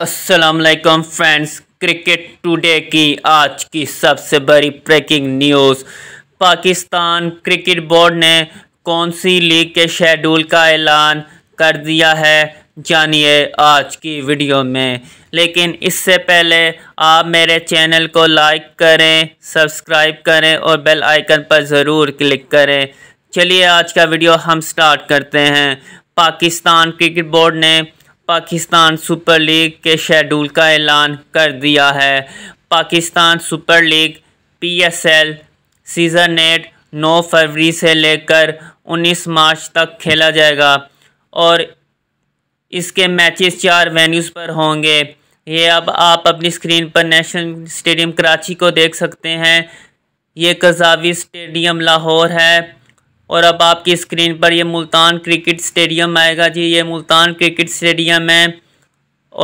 असलकम friends cricket today की आज की सबसे बड़ी breaking news Pakistan cricket board ने कौन सी लीग के शेड्यूल का ऐलान कर दिया है जानिए आज की वीडियो में लेकिन इससे पहले आप मेरे चैनल को लाइक करें सब्सक्राइब करें और बेल आइकन पर ज़रूर क्लिक करें चलिए आज का वीडियो हम स्टार्ट करते हैं पाकिस्तान क्रिकेट बोर्ड ने पाकिस्तान सुपर लीग के शेड्यूल का ऐलान कर दिया है Pakistan super league PSL season eight 9 फरवरी से लेकर 19 मार्च तक खेला जाएगा और इसके मैचेस चार वेन्यूज़ पर होंगे ये अब आप अपनी स्क्रीन पर नेशनल स्टेडियम कराची को देख सकते हैं ये कजावी स्टेडियम लाहौर है और अब आपकी स्क्रीन पर ये मुल्तान क्रिकेट स्टेडियम आएगा जी ये मुल्तान क्रिकेट स्टेडियम है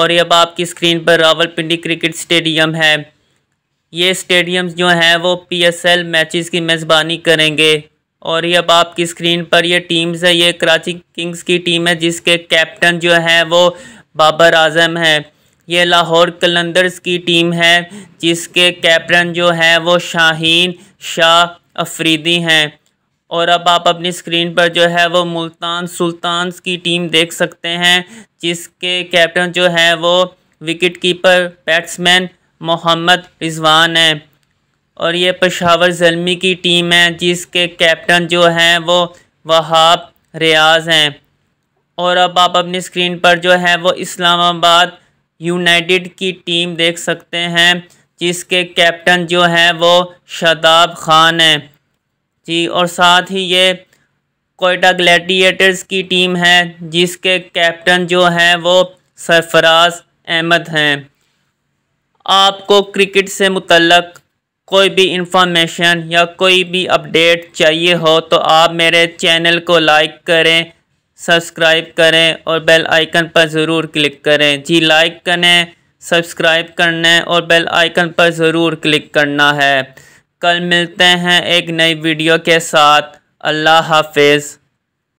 और ये अब आपकी स्क्रीन पर रावलपिंडी क्रिकेट स्टेडियम है ये स्टेडियम जो हैं वो पीएसएल मैचेस की मेज़बानी करेंगे और ये अब आपकी स्क्रीन पर ये टीम्स है ये कराची किंग्स की टीम है जिसके कैप्टन जो हैं वो बाबर आजम है ये लाहौर कलंदर्स की टीम है जिसके कैप्टन जो हैं वो शाहीन शाह अफरीदी हैं और अब आप अपनी स्क्रीन पर जो है वो मुल्तान सुल्तान्स की टीम देख सकते हैं जिसके कैप्टन जो है वो wicket keeper batsman Mohammad Rizwan है और ये पशावर जलमी की टीम है जिसके कैप्टन जो हैं वो वहाब रियाज हैं और अब आप अपनी स्क्रीन पर जो है वो इस्लामाबाद यूनाइटेड की टीम देख सकते हैं जिसके कैप्टन जो हैं वो शदाब खान हैं जी और साथ ही ये कोयटा ग्लैडिएटर्स की टीम है जिसके कैप्टन जो हैं वो सरफराज अहमद हैं आपको क्रिकेट से मुतलक कोई भी इंफॉर्मेशन या कोई भी अपडेट चाहिए हो तो आप मेरे चैनल को लाइक करें सब्सक्राइब करें और बेल आइकन पर ज़रूर क्लिक करें जी लाइक करें सब्सक्राइब करना है और बेल आइकन पर ज़रूर क्लिक करना है कल मिलते हैं एक नई वीडियो के साथ अल्लाह हाफिज़